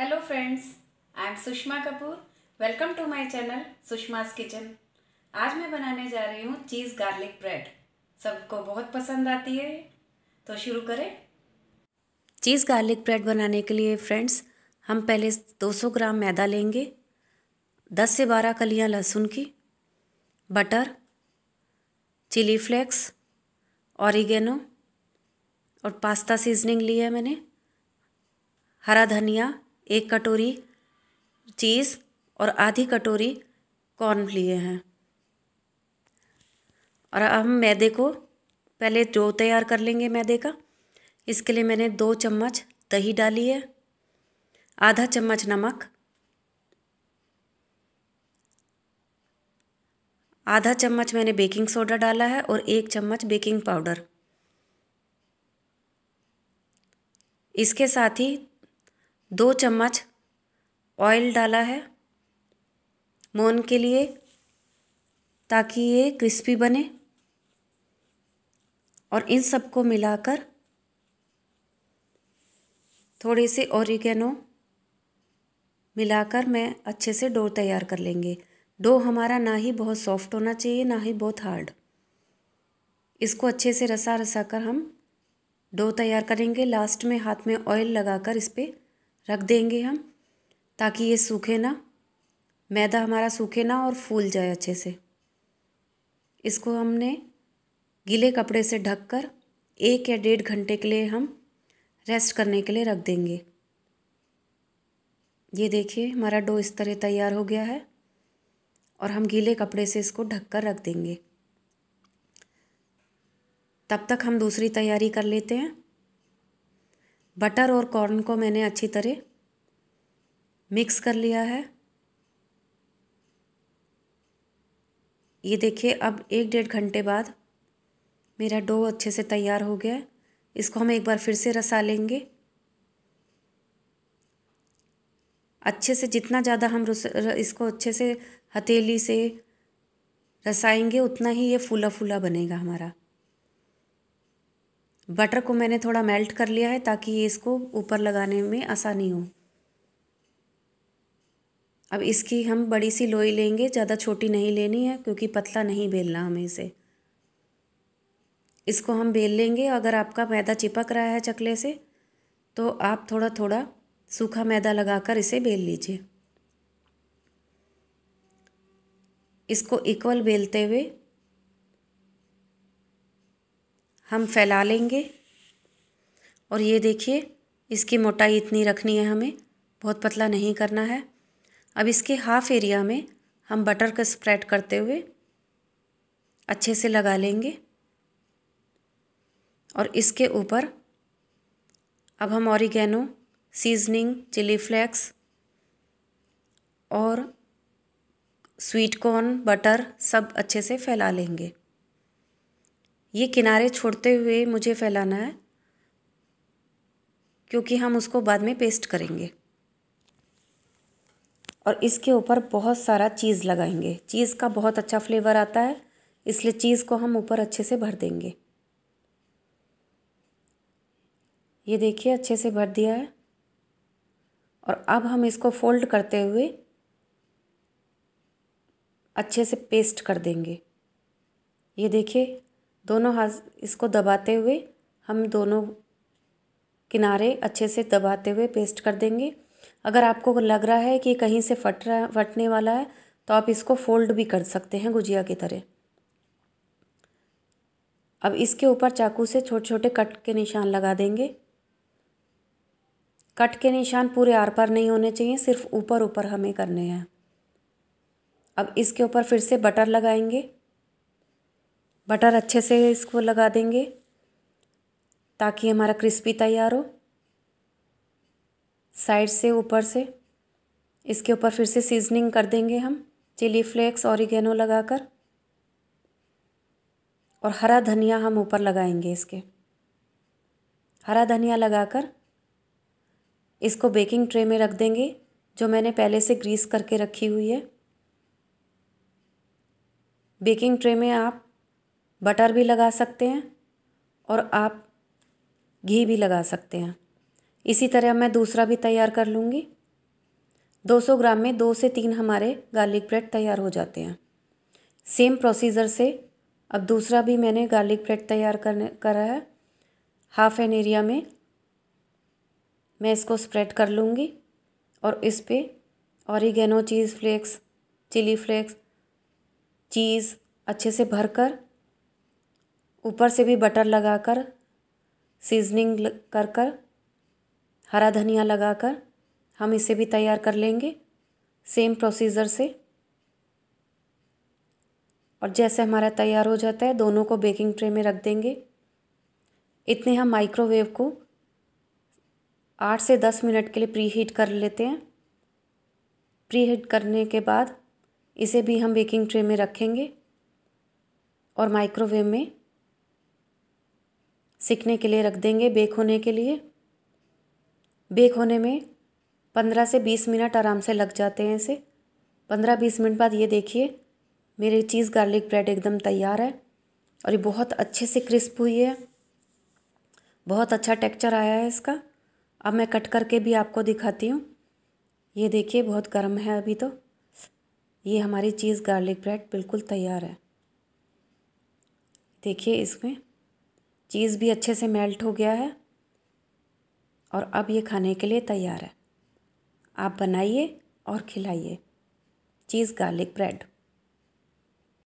hello friends I am Sushma Kapoor welcome to my channel Sushma Kitchen आज मैं बनाने जा रही हूँ चीज़ गार्लिक ब्रेड सबको बहुत पसंद आती है तो शुरू करें चीज़ गार्लिक ब्रेड बनाने के लिए फ्रेंड्स हम पहले 200 ग्राम मैदा लेंगे 10 से 12 कलियाँ लहसुन की बटर चिली फ्लेक्स ऑरिगेनो और पास्ता सीजनिंग लिया है मैंने हरा धनिया एक कटोरी चीज़ और आधी कटोरी कॉर्न लिए हैं और हम मैदे को पहले जो तैयार कर लेंगे मैदे का इसके लिए मैंने दो चम्मच दही डाली है आधा चम्मच नमक आधा चम्मच मैंने बेकिंग सोडा डाला है और एक चम्मच बेकिंग पाउडर इसके साथ ही दो चम्मच ऑयल डाला है मोन के लिए ताकि ये क्रिस्पी बने और इन सबको मिलाकर थोड़े से ओरिगेनो मिलाकर मैं अच्छे से डो तैयार कर लेंगे डो हमारा ना ही बहुत सॉफ्ट होना चाहिए ना ही बहुत हार्ड इसको अच्छे से रसा रसा कर हम डो तैयार करेंगे लास्ट में हाथ में ऑयल लगाकर इस पर रख देंगे हम ताकि ये सूखे ना मैदा हमारा सूखे ना और फूल जाए अच्छे से इसको हमने गीले कपड़े से ढककर एक या डेढ़ घंटे के लिए हम रेस्ट करने के लिए रख देंगे ये देखिए हमारा डो इस तरह तैयार हो गया है और हम गीले कपड़े से इसको ढककर रख देंगे तब तक हम दूसरी तैयारी कर लेते हैं बटर और कॉर्न को मैंने अच्छी तरह मिक्स कर लिया है ये देखिए अब एक डेढ़ घंटे बाद मेरा डो अच्छे से तैयार हो गया है इसको हम एक बार फिर से रसा लेंगे अच्छे से जितना ज़्यादा हम रस इसको अच्छे से हथेली से रसाएंगे उतना ही ये फूला फूला बनेगा हमारा बटर को मैंने थोड़ा मेल्ट कर लिया है ताकि ये इसको ऊपर लगाने में आसानी हो अब इसकी हम बड़ी सी लोई लेंगे ज़्यादा छोटी नहीं लेनी है क्योंकि पतला नहीं बेलना हमें इसे इसको हम बेल लेंगे अगर आपका मैदा चिपक रहा है चकले से तो आप थोड़ा थोड़ा सूखा मैदा लगाकर इसे बेल लीजिए इसको इक्वल बेलते हुए हम फैला लेंगे और ये देखिए इसकी मोटाई इतनी रखनी है हमें बहुत पतला नहीं करना है अब इसके हाफ एरिया में हम बटर का स्प्रेड करते हुए अच्छे से लगा लेंगे और इसके ऊपर अब हम ऑरिगेनो सीजनिंग चिली फ्लेक्स और स्वीट कॉर्न बटर सब अच्छे से फैला लेंगे ये किनारे छोड़ते हुए मुझे फैलाना है क्योंकि हम उसको बाद में पेस्ट करेंगे और इसके ऊपर बहुत सारा चीज़ लगाएंगे चीज़ का बहुत अच्छा फ्लेवर आता है इसलिए चीज़ को हम ऊपर अच्छे से भर देंगे ये देखिए अच्छे से भर दिया है और अब हम इसको फोल्ड करते हुए अच्छे से पेस्ट कर देंगे ये देखिए दोनों हाथ इसको दबाते हुए हम दोनों किनारे अच्छे से दबाते हुए पेस्ट कर देंगे अगर आपको लग रहा है कि कहीं से फट रहा फटने वाला है तो आप इसको फोल्ड भी कर सकते हैं गुजिया की तरह अब इसके ऊपर चाकू से छोटे छोटे कट के निशान लगा देंगे कट के निशान पूरे आर पार नहीं होने चाहिए सिर्फ ऊपर ऊपर हमें करने हैं अब इसके ऊपर फिर से बटर लगाएंगे बटर अच्छे से इसको लगा देंगे ताकि हमारा क्रिस्पी तैयार हो साइड से ऊपर से इसके ऊपर फिर से सीजनिंग कर देंगे हम चिली फ्लेक्स लगा लगाकर और हरा धनिया हम ऊपर लगाएंगे इसके हरा धनिया लगाकर इसको बेकिंग ट्रे में रख देंगे जो मैंने पहले से ग्रीस करके रखी हुई है बेकिंग ट्रे में आप बटर भी लगा सकते हैं और आप घी भी लगा सकते हैं इसी तरह मैं दूसरा भी तैयार कर लूँगी 200 ग्राम में दो से तीन हमारे गार्लिक ब्रेड तैयार हो जाते हैं सेम प्रोसीजर से अब दूसरा भी मैंने गार्लिक ब्रेड तैयार करने करा है हाफ एन एरिया में मैं इसको स्प्रेड कर लूँगी और इस पर oregano cheese flakes chilli flakes cheese अच्छे से भरकर ऊपर से भी बटर लगाकर सीजनिंग कर कर हरा धनिया लगाकर हम इसे भी तैयार कर लेंगे सेम प्रोसीजर से और जैसे हमारा तैयार हो जाता है दोनों को बेकिंग ट्रे में रख देंगे इतने हम माइक्रोवेव को आठ से दस मिनट के लिए प्री हीट कर लेते हैं प्री हीट करने के बाद इसे भी हम बेकिंग ट्रे में रखेंगे और माइक्रोवेव में सीखने के लिए रख देंगे बेक होने के लिए बेक होने में पंद्रह से बीस मिनट आराम से लग जाते हैं इसे पंद्रह बीस मिनट बाद ये देखिए मेरी चीज़ गार्लिक ब्रेड एकदम तैयार है और ये बहुत अच्छे से क्रिस्प हुई है बहुत अच्छा टेक्चर आया है इसका अब मैं कट करके भी आपको दिखाती हूँ ये देखिए बहुत गर्म है अभी तो ये हमारी चीज़ गार्लिक ब्रेड बिल्कुल तैयार है देखिए इसमें चीज़ भी अच्छे से मेल्ट हो गया है और अब ये खाने के लिए तैयार है आप बनाइए और खिलाइए चीज़ गार्लिक ब्रेड